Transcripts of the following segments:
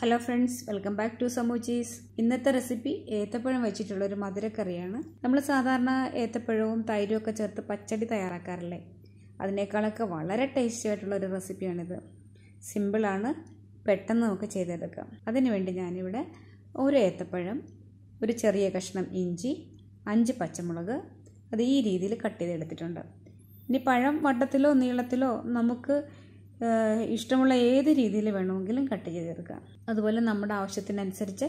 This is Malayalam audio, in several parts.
hello friends welcome back to സമൂച്ചീസ് ഇന്നത്തെ റെസിപ്പി ഏത്തപ്പഴം വെച്ചിട്ടുള്ള ഒരു മധുരക്കറിയാണ് നമ്മൾ സാധാരണ ഏത്തപ്പഴവും തൈരും ഒക്കെ ചേർത്ത് പച്ചടി തയ്യാറാക്കാറില്ലേ അതിനേക്കാളൊക്കെ വളരെ ടേസ്റ്റി ആയിട്ടുള്ള ഒരു റെസിപ്പിയാണിത് സിമ്പിളാണ് പെട്ടെന്ന് നമുക്ക് ചെയ്തെടുക്കാം അതിനുവേണ്ടി ഞാനിവിടെ ഒരു ഏത്തപ്പഴം ഒരു ചെറിയ കഷ്ണം ഇഞ്ചി അഞ്ച് പച്ചമുളക് അത് ഈ രീതിയിൽ കട്ട് ചെയ്തെടുത്തിട്ടുണ്ട് ഇനി പഴം വട്ടത്തിലോ നീളത്തിലോ നമുക്ക് ഇഷ്ടമുള്ള ഏത് രീതിയിൽ വേണമെങ്കിലും കട്ട് ചെയ്തെടുക്കാം അതുപോലെ നമ്മുടെ ആവശ്യത്തിനനുസരിച്ച്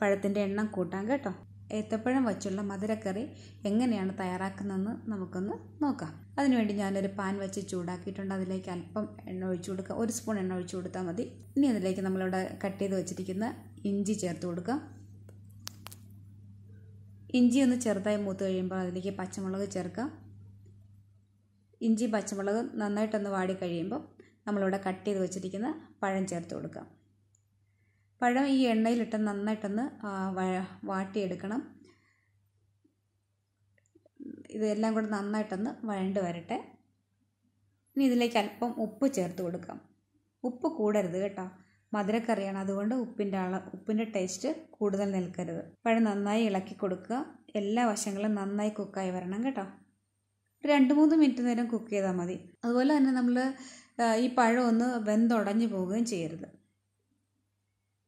പഴത്തിൻ്റെ എണ്ണം കൂട്ടാം കേട്ടോ ഏത്തപ്പഴം വച്ചുള്ള മധുരക്കറി എങ്ങനെയാണ് തയ്യാറാക്കുന്നതെന്ന് നമുക്കൊന്ന് നോക്കാം അതിനുവേണ്ടി ഞാനൊരു പാൻ വെച്ച് ചൂടാക്കിയിട്ടുണ്ട് അതിലേക്ക് അല്പം എണ്ണ ഒഴിച്ചു കൊടുക്കുക ഒരു സ്പൂൺ എണ്ണ ഒഴിച്ചു കൊടുത്താൽ മതി ഇനി അതിലേക്ക് നമ്മളിവിടെ കട്ട് ചെയ്ത് വെച്ചിരിക്കുന്ന ഇഞ്ചി ചേർത്ത് കൊടുക്കാം ഇഞ്ചി ഒന്ന് ചെറുതായി മൂത്ത് കഴിയുമ്പോൾ അതിലേക്ക് പച്ചമുളക് ചേർക്കാം ഇഞ്ചി പച്ചമുളക് നന്നായിട്ടൊന്ന് വാടി കഴിയുമ്പോൾ നമ്മളിവിടെ കട്ട് ചെയ്ത് വെച്ചിരിക്കുന്ന പഴം ചേർത്ത് കൊടുക്കാം പഴം ഈ എണ്ണയിലിട്ട് നന്നായിട്ടൊന്ന് വാട്ടിയെടുക്കണം ഇതെല്ലാം കൂടെ നന്നായിട്ടൊന്ന് വഴണ്ട് വരട്ടെ ഇനി ഇതിലേക്ക് അല്പം ഉപ്പ് ചേർത്ത് കൊടുക്കാം ഉപ്പ് കൂടരുത് കേട്ടോ മധുരക്കറിയാണ് അതുകൊണ്ട് ഉപ്പിൻ്റെ അള ഉപ്പിൻ്റെ ടേസ്റ്റ് കൂടുതൽ നിൽക്കരുത് പഴം നന്നായി ഇളക്കി കൊടുക്കുക എല്ലാ വശങ്ങളും നന്നായി കുക്കായി വരണം കേട്ടോ രണ്ട് മൂന്ന് മിനിറ്റ് നേരം കുക്ക് ചെയ്താൽ മതി അതുപോലെ തന്നെ നമ്മൾ ഈ പഴം ഒന്ന് വെന്തുടഞ്ഞു പോവുകയും ചെയ്യരുത്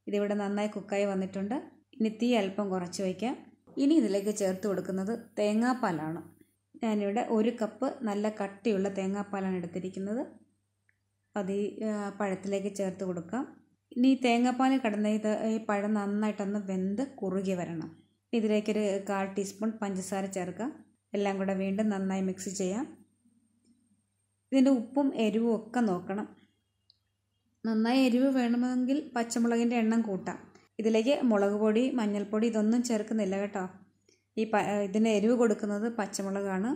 ഇതിവിടെ നന്നായി കുക്കായി വന്നിട്ടുണ്ട് ഇനി തീ അല്പം കുറച്ച് വയ്ക്കാം ഇനി ഇതിലേക്ക് ചേർത്ത് കൊടുക്കുന്നത് തേങ്ങാപ്പാലാണ് ഞാനിവിടെ ഒരു കപ്പ് നല്ല കട്ടിയുള്ള തേങ്ങാപ്പാലാണ് എടുത്തിരിക്കുന്നത് അത് ഈ പഴത്തിലേക്ക് ചേർത്ത് കൊടുക്കാം ഇനി ഈ തേങ്ങാപ്പാൽ കടന്ന ഇത് ഈ പഴം നന്നായിട്ടൊന്ന് വെന്ത് കുറുകി വരണം ഇതിലേക്കൊരു കാൽ ടീസ്പൂൺ പഞ്ചസാര ചേർക്കാം എല്ലാം കൂടെ വീണ്ടും നന്നായി മിക്സ് ചെയ്യാം ഇതിൻ്റെ ഉപ്പും എരിവും ഒക്കെ നോക്കണം നന്നായി എരിവ് വേണമെങ്കിൽ പച്ചമുളകിൻ്റെ എണ്ണം കൂട്ടാം ഇതിലേക്ക് മുളക് പൊടി മഞ്ഞൾപ്പൊടി ഇതൊന്നും ചേർക്കുന്നില്ല കേട്ടോ ഈ പ ഇതിന് എരിവ് കൊടുക്കുന്നത് പച്ചമുളകാണ്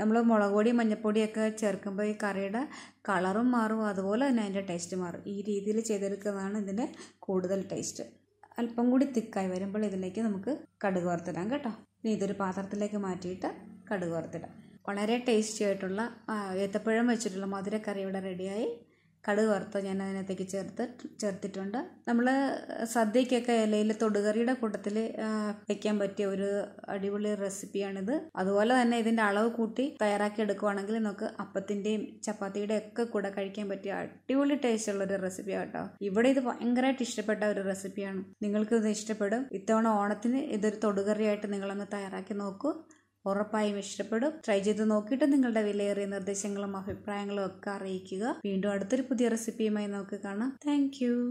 നമ്മൾ മുളക് പൊടി മഞ്ഞൾപ്പൊടിയൊക്കെ ചേർക്കുമ്പോൾ ഈ കറിയുടെ കളറും മാറും അതുപോലെ തന്നെ അതിൻ്റെ ടേസ്റ്റ് മാറും ഈ രീതിയിൽ ചെയ്തെടുക്കുന്നതാണ് ഇതിൻ്റെ കൂടുതൽ ടേസ്റ്റ് അല്പം കൂടി തിക്കായി വരുമ്പോൾ ഇതിലേക്ക് നമുക്ക് കടുക് വറുത്തിടാം കേട്ടോ ഇനി ഇതൊരു പാത്രത്തിലേക്ക് മാറ്റിയിട്ട് കടുക് വറുത്തിടാം വളരെ ടേസ്റ്റി ആയിട്ടുള്ള ഏത്തപ്പഴം വെച്ചിട്ടുള്ള മധുരക്കറി ഇവിടെ റെഡിയായി കടുക് വറുത്ത് ഞാൻ അതിനകത്തേക്ക് ചേർത്ത് ചേർത്തിട്ടുണ്ട് നമ്മൾ സദ്യക്കൊക്കെ ഇലയിൽ തൊടുകറിയുടെ കൂട്ടത്തിൽ വയ്ക്കാൻ പറ്റിയ ഒരു അടിപൊളി റെസിപ്പിയാണിത് അതുപോലെ തന്നെ ഇതിൻ്റെ അളവ് കൂട്ടി തയ്യാറാക്കി എടുക്കുവാണെങ്കിൽ നമുക്ക് അപ്പത്തിൻ്റെയും ചപ്പാത്തിയുടെയും ഒക്കെ കൂടെ കഴിക്കാൻ പറ്റിയ അടിപൊളി ടേസ്റ്റ് ഉള്ള ഒരു റെസിപ്പിയാണ് കേട്ടോ ഇവിടെ ഇത് ഭയങ്കരമായിട്ട് ഇഷ്ടപ്പെട്ട ഒരു റെസിപ്പിയാണ് നിങ്ങൾക്ക് ഇത് ഇഷ്ടപ്പെടും ഇത്തവണ ഓണത്തിന് ഇതൊരു തൊടുകറിയായിട്ട് നിങ്ങളൊന്ന് തയ്യാറാക്കി നോക്കൂ ഉറപ്പായും ഇഷ്ടപ്പെടും ട്രൈ ചെയ്ത് നോക്കിയിട്ട് നിങ്ങളുടെ വിലയേറിയ നിർദ്ദേശങ്ങളും അഭിപ്രായങ്ങളും ഒക്കെ അറിയിക്കുക വീണ്ടും അടുത്തൊരു പുതിയ റെസിപ്പിയുമായി നമുക്ക് കാണാം താങ്ക്